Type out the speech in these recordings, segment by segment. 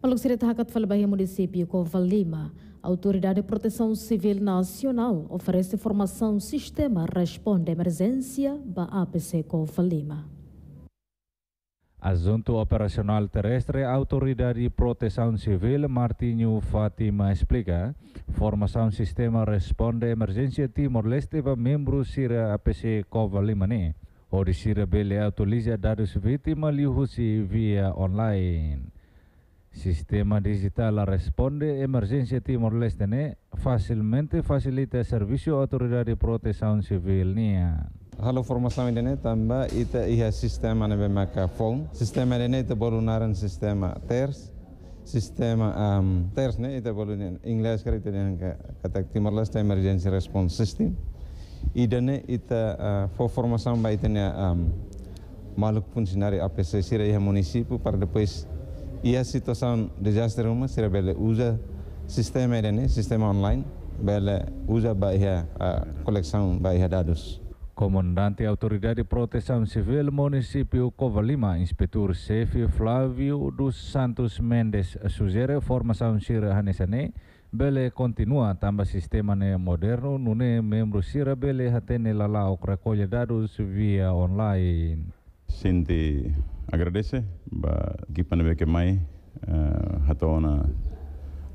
Paluxereta Hakatfal Bahia Município Coval Lima, Autoridade de Proteção Civil Nacional oferece formação Sistema Responde Emergência da APC Coval Lima. Assunto Operacional Terrestre, Autoridade de Proteção Civil Martinho Fátima explica, formação Sistema Responde Emergência Timor-Leste para membros da APC Coval Lima. Né? Odissira Bele atualiza dados vítima Lihusi via online. Sistema digital responde emergencia Timor-Leste ne facilmente facilita servicio autoridad de protección civil nia. Halo ini ne tamba ita iha sistema ne maka phone. Sistema itu ita naran sistema TERS. Sistema um, TERS ne ita bolunan Inggris kali ita dengan kata Timor-Leste Emergency Response System. ne ita uh, formação ba ne um, maluk sinari APC Siraya munisipu pada depois e a situação desastre uma será bela usa sistema RN, sistema online, bela usa baia a coleção bahia dados. Comandante Autoridade de Proteção Civil Município Covalima, Inspetor Sefi Flávio dos Santos Mendes sugere formação sira hanesane bele continua tambah sistema ne moderno nune membro sira bele hatene lala ok recolha dados via online. Sinti agradece ba gipana beke mai uh, eh, hatona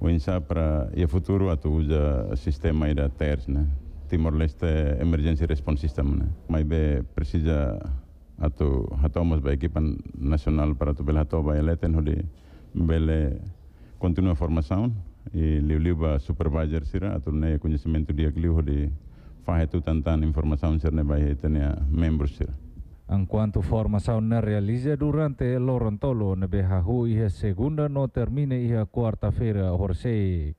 winsa para ia e futuro atu uja sistema ida TERS na Timor Leste Emergency Response System na, mai be presija atu hatomos ba equipan nasional para tu bel hatoba eleten hodi bele continua formação e liu liu ba supervisor sira atu ne conhecimento dia liu hodi fahetu tantan informação sira ne ba hetenia membros sira En cuanto formación no realiza durante el Orontolo, Nebejahu y segunda no termina y cuarta-feira, Jorge.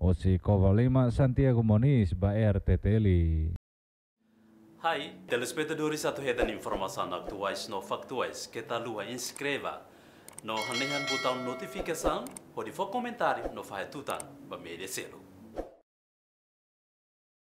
Osi Kovalima, Santiago Moniz, Baer RTTL. Hai, telespectadores atuhetan anak atuais no factuais Kita lua inscreva. No hanehan butang notifikasi, hodifo for no fahetutan, ba selu.